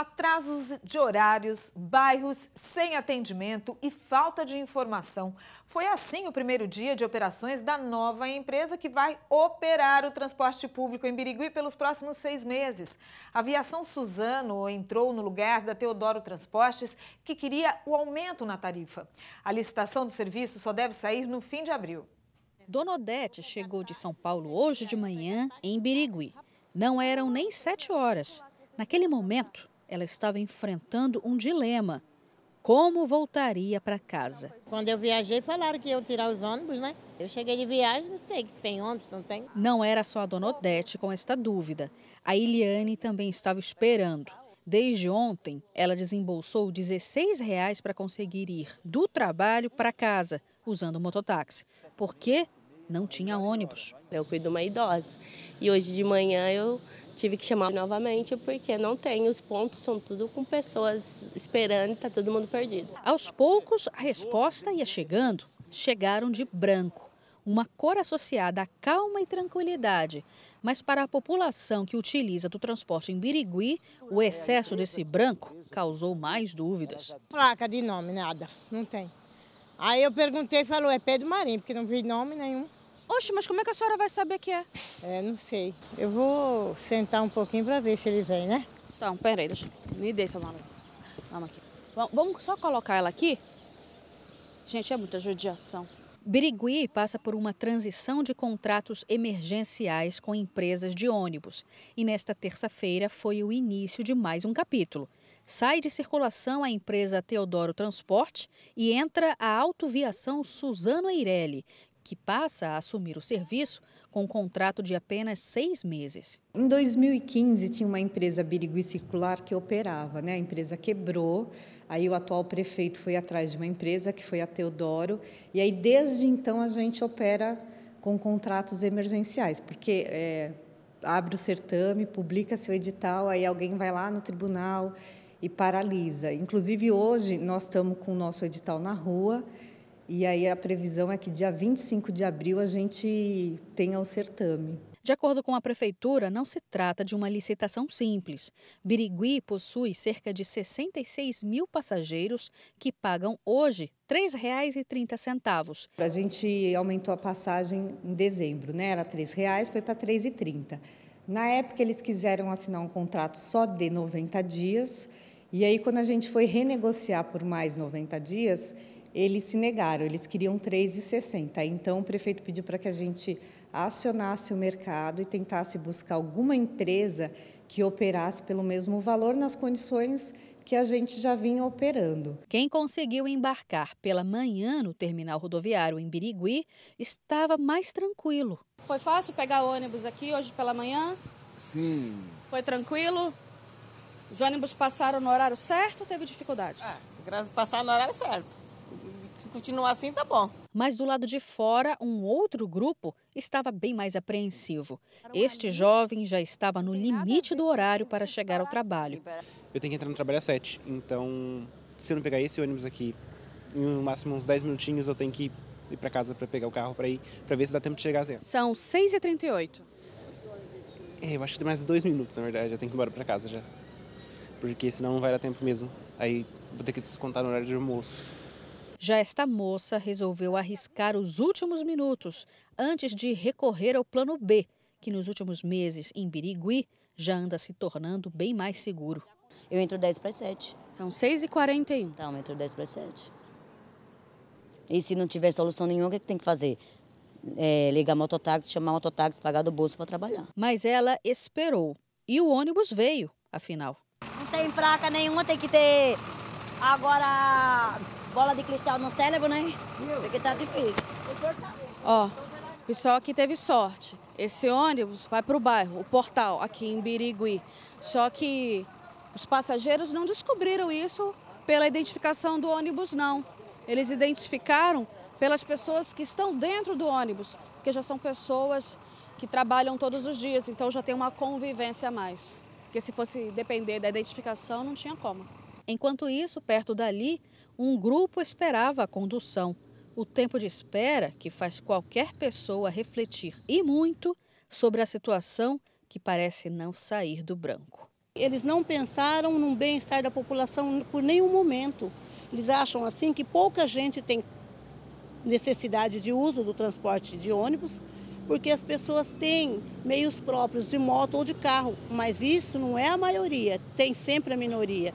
Atrasos de horários, bairros sem atendimento e falta de informação. Foi assim o primeiro dia de operações da nova empresa que vai operar o transporte público em Birigui pelos próximos seis meses. A aviação Suzano entrou no lugar da Teodoro Transportes, que queria o aumento na tarifa. A licitação do serviço só deve sair no fim de abril. Dona Odete chegou de São Paulo hoje de manhã em Birigui. Não eram nem sete horas. Naquele momento, ela estava enfrentando um dilema. Como voltaria para casa? Quando eu viajei, falaram que iam tirar os ônibus, né? Eu cheguei de viagem, não sei, que sem ônibus não tem. Não era só a dona Odete com esta dúvida. A Iliane também estava esperando. Desde ontem, ela desembolsou R$ 16 reais para conseguir ir do trabalho para casa, usando o mototáxi, porque não tinha ônibus. Eu cuido de uma idosa e hoje de manhã eu tive que chamar novamente porque não tem os pontos, são tudo com pessoas esperando, está todo mundo perdido. Aos poucos, a resposta ia chegando. Chegaram de branco, uma cor associada a calma e tranquilidade. Mas para a população que utiliza do transporte em Birigui, o excesso desse branco causou mais dúvidas. Placa de nome, nada, não tem. Aí eu perguntei e falou, é Pedro Marinho, porque não vi nome nenhum. Oxe, mas como é que a senhora vai saber que é? É, não sei. Eu vou sentar um pouquinho para ver se ele vem, né? Então, peraí, deixa. Me dê seu nome. Vamos aqui. Vamos só colocar ela aqui? Gente, é muita judiação. Birigui passa por uma transição de contratos emergenciais com empresas de ônibus. E nesta terça-feira foi o início de mais um capítulo. Sai de circulação a empresa Teodoro Transporte e entra a autoviação Suzano Eireli, que passa a assumir o serviço com um contrato de apenas seis meses. Em 2015, tinha uma empresa Birigui Circular que operava, né? a empresa quebrou, aí o atual prefeito foi atrás de uma empresa, que foi a Teodoro, e aí desde então a gente opera com contratos emergenciais, porque é, abre o certame, publica-se o edital, aí alguém vai lá no tribunal e paralisa. Inclusive, hoje, nós estamos com o nosso edital na rua e aí a previsão é que dia 25 de abril a gente tenha o certame. De acordo com a prefeitura, não se trata de uma licitação simples. Birigui possui cerca de 66 mil passageiros que pagam hoje R$ 3,30. A gente aumentou a passagem em dezembro, né? Era R$ 3,00, foi para R$ 3,30. Na época, eles quiseram assinar um contrato só de 90 dias. E aí, quando a gente foi renegociar por mais 90 dias, eles se negaram, eles queriam 3,60. Então, o prefeito pediu para que a gente acionasse o mercado e tentasse buscar alguma empresa que operasse pelo mesmo valor nas condições que a gente já vinha operando. Quem conseguiu embarcar pela manhã no terminal rodoviário em Birigui estava mais tranquilo. Foi fácil pegar ônibus aqui hoje pela manhã? Sim. Foi tranquilo? Os ônibus passaram no horário certo ou teve dificuldade? Ah, é, passaram no horário certo continuar assim, tá bom. Mas do lado de fora, um outro grupo estava bem mais apreensivo. Este jovem já estava no limite do né? horário para chegar ao trabalho. Eu tenho que entrar no trabalho às sete, então se eu não pegar esse ônibus aqui, em no máximo uns 10 minutinhos, eu tenho que ir para casa para pegar o carro para ir, para ver se dá tempo de chegar até. São 6h38. oito é, eu acho que tem mais dois minutos, na verdade, eu tenho que ir embora para casa já. Porque senão não vai dar tempo mesmo. Aí vou ter que descontar no horário de almoço. Já esta moça resolveu arriscar os últimos minutos antes de recorrer ao plano B, que nos últimos meses em Birigui já anda se tornando bem mais seguro. Eu entro 10 para 7. São 6h41. Então, eu entro 10 para 7. E se não tiver solução nenhuma, o que, é que tem que fazer? É, ligar mototáxi, chamar mototáxi, pagar do bolso para trabalhar. Mas ela esperou. E o ônibus veio, afinal. Não tem placa nenhuma, tem que ter agora bola de cristal no cérebro, né? Porque tá difícil. Ó, o pessoal aqui teve sorte. Esse ônibus vai pro bairro, o portal, aqui em Birigui. Só que os passageiros não descobriram isso pela identificação do ônibus, não. Eles identificaram pelas pessoas que estão dentro do ônibus, porque já são pessoas que trabalham todos os dias, então já tem uma convivência a mais. Porque se fosse depender da identificação, não tinha como. Enquanto isso, perto dali, um grupo esperava a condução. O tempo de espera que faz qualquer pessoa refletir e muito sobre a situação que parece não sair do branco. Eles não pensaram no bem-estar da população por nenhum momento. Eles acham assim que pouca gente tem necessidade de uso do transporte de ônibus, porque as pessoas têm meios próprios de moto ou de carro, mas isso não é a maioria, tem sempre a minoria.